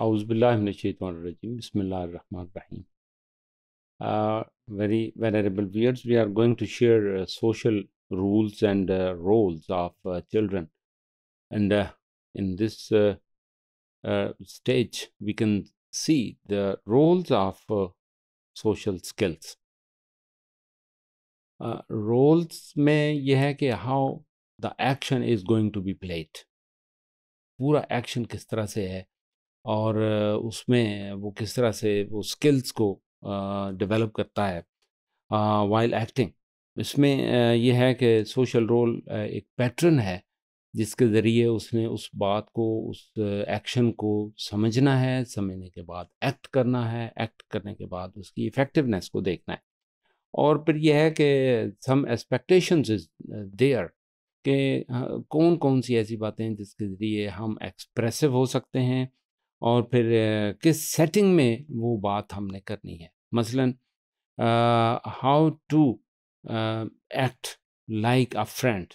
Auzubillahimnashaitanirajim. Bismillah ar-Rahman rahim uh, Very venerable viewers, we are going to share uh, social rules and uh, roles of uh, children. And uh, in this uh, stage, we can see the roles of social skills. roles में यह है कि how the action is going to be played. Pura action किस तरह hai. और उसमें वो किस तरह से वो स्किल्स को डेवलप करता है वाइल एक्टिंग इसमें यह है कि सोशल रोल एक पैटर्न है जिसके ज़रिए उसने उस बात को उस एक्शन को समझना है समझने के बाद एक्ट करना है एक्ट करने के बाद उसकी इफ़ेक्टिवनेस को देखना है और फिर यह है कि सम एक्सपेक्टेशंस इज़ देयर कि हाँ, कौन कौन सी ऐसी बातें जिसके ज़रिए हम एक्सप्रेसिव हो सकते हैं और फिर किस सेटिंग में वो बात हमने करनी है मसलन how to act like a friend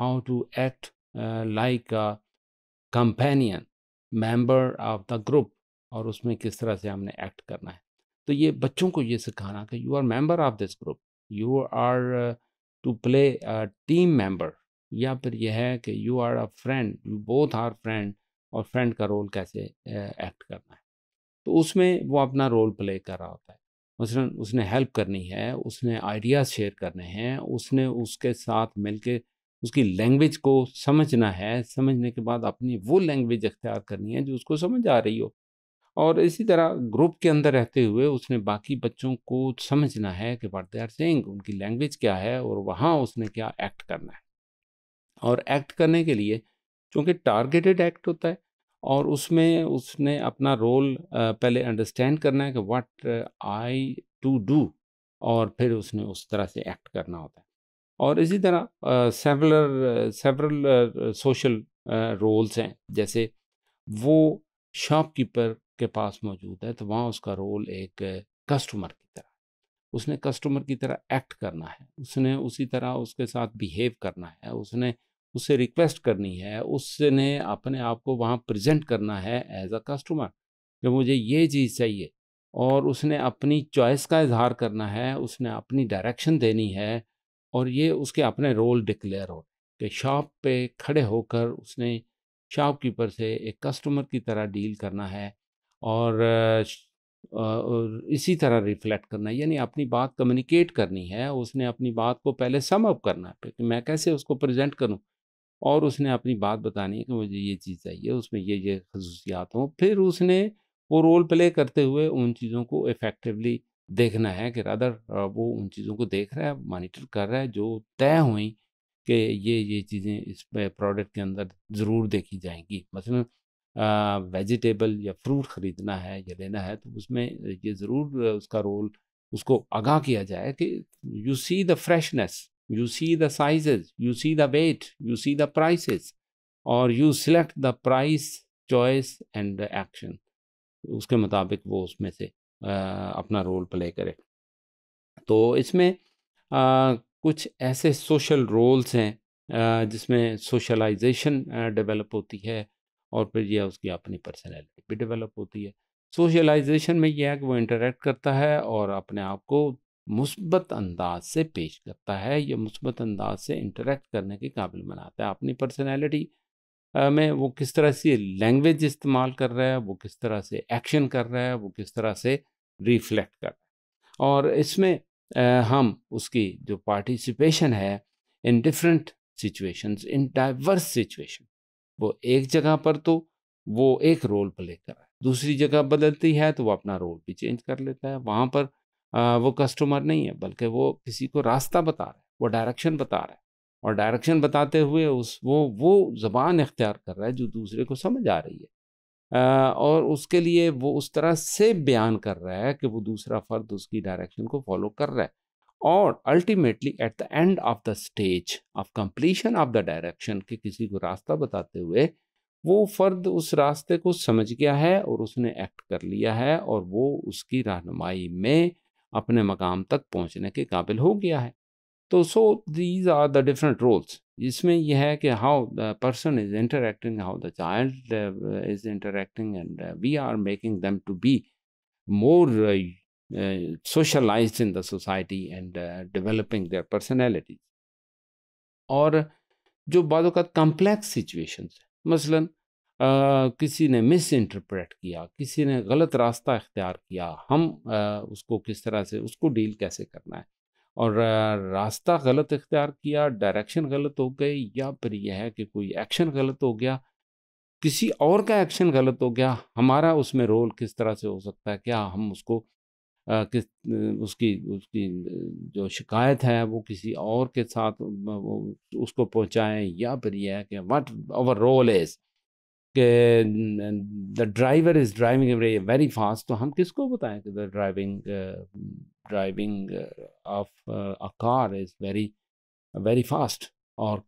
how to act like a companion member of the group और उसमें किस तरह से हमने एक्ट करना है तो ये बच्चों को ये सिखाना कि you are member of this group you are to play team member या फिर यह है कि you are a friend you both are friend और फ्रेंड का रोल कैसे एक्ट करना है तो उसमें वो अपना रोल प्ले कर रहा होता है मसलन उसने हेल्प करनी है उसने आइडियाज़ शेयर करने हैं उसने उसके साथ मिलके उसकी लैंग्वेज को समझना है समझने के बाद अपनी वो लैंग्वेज अख्तियार करनी है जो उसको समझ आ रही हो और इसी तरह ग्रुप के अंदर रहते हुए उसने बाकी बच्चों को समझना है कि वाट दे आर सेंग उनकी लैंग्वेज क्या है और वहाँ उसने क्या एक्ट करना है और एक्ट करने के लिए चूँकि टारगेटेड एक्ट होता है और उसमें उसने अपना रोल पहले अंडरस्टैंड करना है कि व्हाट आई टू डू और फिर उसने उस तरह से एक्ट करना होता है और इसी तरह सेवलर सेवरल सोशल रोल्स हैं जैसे वो शॉपकीपर के पास मौजूद है तो वहाँ उसका रोल एक कस्टमर की तरह उसने कस्टमर की तरह एक्ट करना है उसने उसी तरह उसके साथ बिहेव करना है उसने उससे रिक्वेस्ट करनी है उसने अपने आप को वहाँ प्रेजेंट करना है एज अ कस्टमर कि मुझे ये चीज़ चाहिए और उसने अपनी चॉइस का इजहार करना है उसने अपनी डायरेक्शन देनी है और ये उसके अपने रोल डिक्लेयर हो कि शॉप पे खड़े होकर उसने शॉपकीपर से एक कस्टमर की तरह डील करना है और इसी तरह रिफ्लेक्ट करना है यानी अपनी बात कम्युनिकेट करनी है उसने अपनी बात को पहले सम अप करना है कि मैं कैसे उसको प्रेजेंट करूं और उसने अपनी बात बतानी है कि मुझे ये चीज़ चाहिए उसमें ये ये खसूसियात हों फिर उसने वो रोल प्ले करते हुए उन चीज़ों को इफ़ेक्टिवली देखना है कि रादर वो उन चीज़ों को देख रहा है मॉनिटर कर रहा है जो तय हुई कि ये ये चीज़ें इस प्रोडक्ट के अंदर ज़रूर देखी जाएंगी मसलन वेजिटेबल या फ्रूट ख़रीदना है या लेना है तो उसमें ये ज़रूर उसका रोल उसको आगाह किया जाए कि you see the freshness you see the sizes, you see the weight, you see the prices, और you select the price choice and the action उसके मुताबिक वो उसमें से आ, अपना रोल प्ले करे तो इसमें आ, कुछ ऐसे सोशल रोल्स हैं जिसमें सोशलाइजेशन डेवलप होती है और फिर यह उसकी अपनी पर्सनैलिटी भी डेवलप होती है सोशलाइजेशन में यह है कि वो इंटरेक्ट करता है और अपने आप को मुस्बत अंदाज से पेश करता है या मुस्बत अंदाज से इंटरेक्ट करने के काबिल बनाता है अपनी पर्सनैलिटी में वो किस तरह से लैंग्वेज इस्तेमाल कर रहा है वो किस तरह से एक्शन कर रहा है वो किस तरह से रिफ्लेक्ट कर रहा है और इसमें हम उसकी जो पार्टिसिपेशन है in different situations in diverse situation वो एक जगह पर तो वो एक रोल प्ले कर रहा है दूसरी जगह बदलती है तो वो अपना रोल भी चेंज कर लेता है वहाँ पर आ, वो कस्टमर नहीं है बल्कि वो किसी को रास्ता बता रहा है वो डायरेक्शन बता रहा है और डायरेक्शन बताते हुए उस वो वो ज़बान इख्तियार कर रहा है जो दूसरे को समझ आ रही है आ, और उसके लिए वो उस तरह से बयान कर रहा है कि वो दूसरा फ़र्द उसकी डायरेक्शन को फॉलो कर रहा है और ultimately at the end of the stage of completion of the direction के किसी को रास्ता बताते हुए वो फ़र्द उस रास्ते को समझ गया है और उसने एक्ट कर लिया है और वो उसकी रहनुमाई में अपने मकाम तक पहुंचने के काबिल हो गया है तो so these are the different roles इसमें यह है कि how the person is interacting how the child is interacting and we are making them to be more socialised in the society and developing their personalities और जो बाद complex situation है मसलन किसी ने मिस इंटरप्रेट किया किसी ने गलत रास्ता इख्तियार किया हम आ, उसको किस तरह से उसको डील कैसे करना है और रास्ता गलत इख्तियार किया डायरेक्शन गलत हो गई या फिर यह है कि कोई एक्शन गलत हो गया किसी और का एक्शन गलत हो गया हमारा उसमें रोल किस तरह से हो सकता है क्या हम उसको आ, किस उसकी उसकी जो शिकायत है वो किसी और के साथ उसको पहुंचाएं या फिर यह है कि वट आवर रोल इज़ कि the driver is driving very fast तो हम किसको बताएं कि the driving driving of a car is very very fast और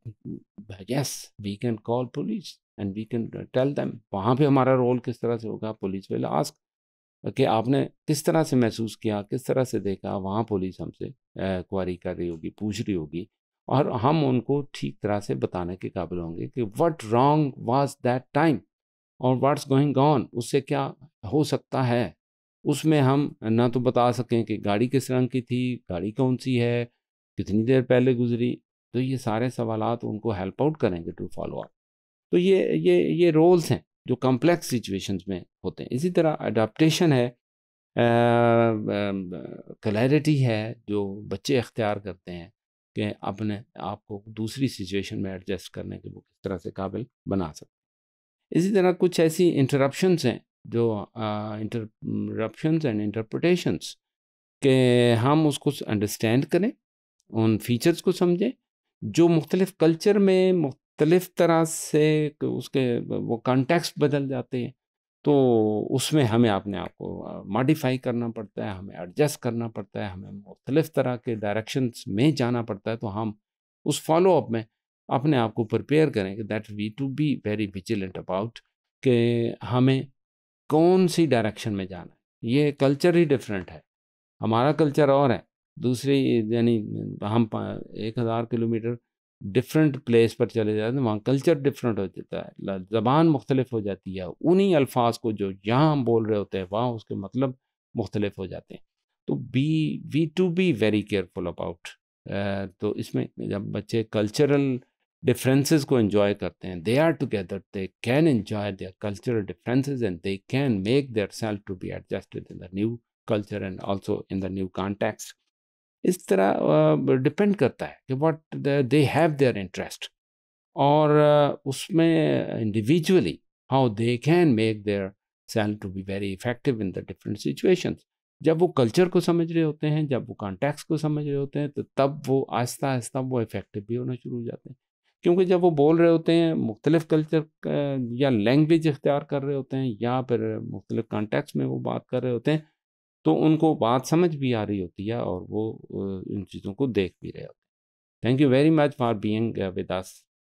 yes we can call police and we can tell them वहाँ पे हमारा रोल किस तरह से होगा पुलिस विल आस्क कि आपने किस तरह से महसूस किया किस तरह से देखा वहाँ पुलिस हमसे क्वारी uh, कर रही होगी पूछ रही होगी और हम उनको ठीक तरह से बताने के काबिल होंगे कि what wrong was that time और वाट्स गोइंग ऑन उससे क्या हो सकता है उसमें हम ना तो बता सकें कि गाड़ी किस रंग की थी गाड़ी कौन सी है कितनी देर पहले गुजरी तो ये सारे सवाल उनको हेल्प आउट करेंगे टू फॉलो अप तो ये ये ये रोल्स हैं जो कॉम्प्लेक्स सिचुएशंस में होते हैं इसी तरह अडाप्टशन है क्लैरिटी है जो बच्चे अख्तियार करते हैं कि अपने आप को दूसरी सिचुएशन में एडजस्ट करने के वो किस तरह से काबिल बना सकते इसी तरह कुछ ऐसी इंटरप्शंस हैं जो इंटरप्शंस एंड इंटरप्रटेशंस के हम उसको अंडरस्टैंड करें उन फीचर्स को समझें जो मुख्तलिफ कल्चर में मुख्तलिफ तरह से उसके वो कॉन्टेक्स्ट बदल जाते हैं तो उसमें हमें अपने आप को मॉडिफाई करना पड़ता है हमें एडजस्ट करना पड़ता है हमें मुख्तलिफ तरह के डायरेक्शंस में जाना पड़ता है तो हम उस फॉलोअप में अपने आप को प्रिपेयर करें कि that we to be very vigilant about कि हमें कौन सी डायरेक्शन में जाना है ये कल्चर ही डिफरेंट है हमारा कल्चर और है दूसरी यानी हम एक हज़ार किलोमीटर डिफरेंट प्लेस पर चले जाते हैं तो वहाँ कल्चर डिफरेंट हो जाता है ज़बान मुख्तलिफ हो जाती है उन्हीं अल्फाज को जो यहाँ हम बोल रहे होते हैं वहाँ उसके मतलब मुख्तलिफ हो जाते हैं तो be we to be very careful about तो इसमें जब बच्चे कल्चरल डिफरेंसेस को इंजॉय करते हैं they are together they can enjoy their cultural differences and they can make their self to be adjusted in the new culture and also in the new context इस तरह depend करता है कि what they have their interest और उसमें individually how they can make their self to be very effective in the different situations जब वो culture को समझ रहे होते हैं जब वो कॉन्टैक्ट्स को समझ रहे होते हैं तो तब वो आहिस्ता आहिस्ता वो इफेक्टिव भी होना शुरू हो जाते हैं क्योंकि जब वो बोल रहे होते हैं मुख्तलिफ कल्चर या लैंग्वेज इख्तियार कर रहे होते हैं या फिर मुख्तलिफ कॉन्टैक्ट्स में वो बात कर रहे होते हैं तो उनको बात समझ भी आ रही होती है और वो इन चीज़ों को देख भी रहे होते हैं thank you very much for being with us